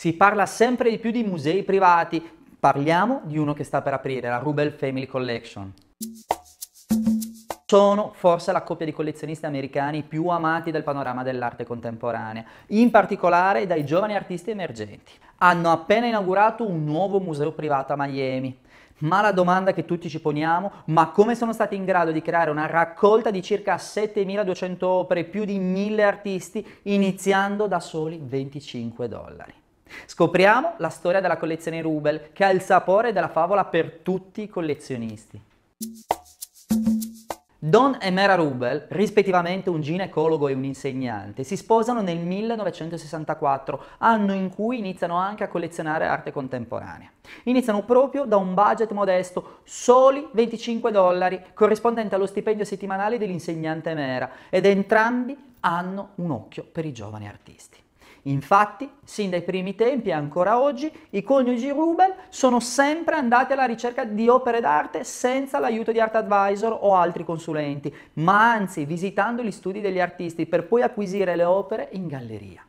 Si parla sempre di più di musei privati, parliamo di uno che sta per aprire, la Rubel Family Collection. Sono forse la coppia di collezionisti americani più amati del panorama dell'arte contemporanea, in particolare dai giovani artisti emergenti. Hanno appena inaugurato un nuovo museo privato a Miami. Ma la domanda che tutti ci poniamo, ma come sono stati in grado di creare una raccolta di circa 7200 opere, e più di 1000 artisti, iniziando da soli 25 dollari? Scopriamo la storia della collezione Rubel, che ha il sapore della favola per tutti i collezionisti. Don e Mera Rubel, rispettivamente un ginecologo e un insegnante, si sposano nel 1964, anno in cui iniziano anche a collezionare arte contemporanea. Iniziano proprio da un budget modesto, soli 25 dollari, corrispondente allo stipendio settimanale dell'insegnante Mera, ed entrambi hanno un occhio per i giovani artisti. Infatti, sin dai primi tempi e ancora oggi, i coniugi Rubel sono sempre andati alla ricerca di opere d'arte senza l'aiuto di art advisor o altri consulenti, ma anzi visitando gli studi degli artisti per poi acquisire le opere in galleria.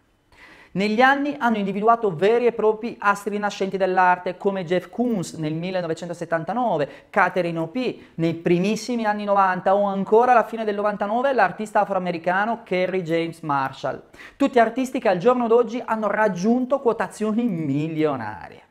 Negli anni hanno individuato veri e propri astri nascenti dell'arte come Jeff Koons nel 1979, Catherine O.P. nei primissimi anni 90 o ancora alla fine del 99 l'artista afroamericano Kerry James Marshall. Tutti artisti che al giorno d'oggi hanno raggiunto quotazioni milionarie.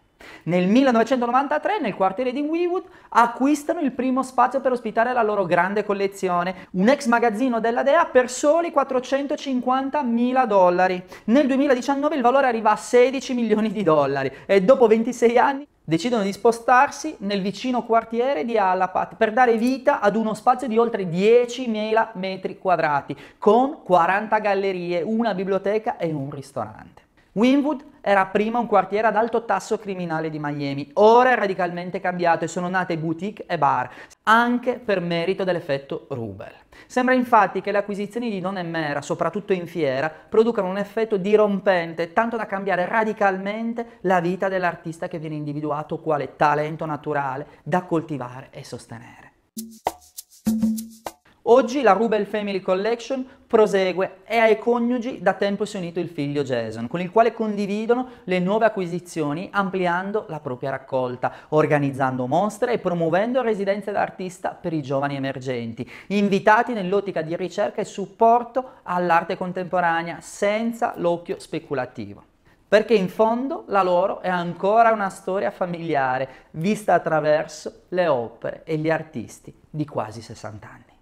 Nel 1993 nel quartiere di Weewood acquistano il primo spazio per ospitare la loro grande collezione, un ex magazzino della Dea per soli 450 mila dollari. Nel 2019 il valore arriva a 16 milioni di dollari e dopo 26 anni decidono di spostarsi nel vicino quartiere di Allapat per dare vita ad uno spazio di oltre 10.000 metri quadrati con 40 gallerie, una biblioteca e un ristorante. Winwood era prima un quartiere ad alto tasso criminale di Miami, ora è radicalmente cambiato e sono nate boutique e bar, anche per merito dell'effetto Rubel. Sembra infatti che le acquisizioni di Don e Mera, soprattutto in fiera, producano un effetto dirompente, tanto da cambiare radicalmente la vita dell'artista che viene individuato quale talento naturale da coltivare e sostenere. Oggi la Rubel Family Collection prosegue e ai coniugi da tempo si è unito il figlio Jason, con il quale condividono le nuove acquisizioni ampliando la propria raccolta, organizzando mostre e promuovendo residenze d'artista per i giovani emergenti, invitati nell'ottica di ricerca e supporto all'arte contemporanea senza l'occhio speculativo perché in fondo la loro è ancora una storia familiare vista attraverso le opere e gli artisti di quasi 60 anni.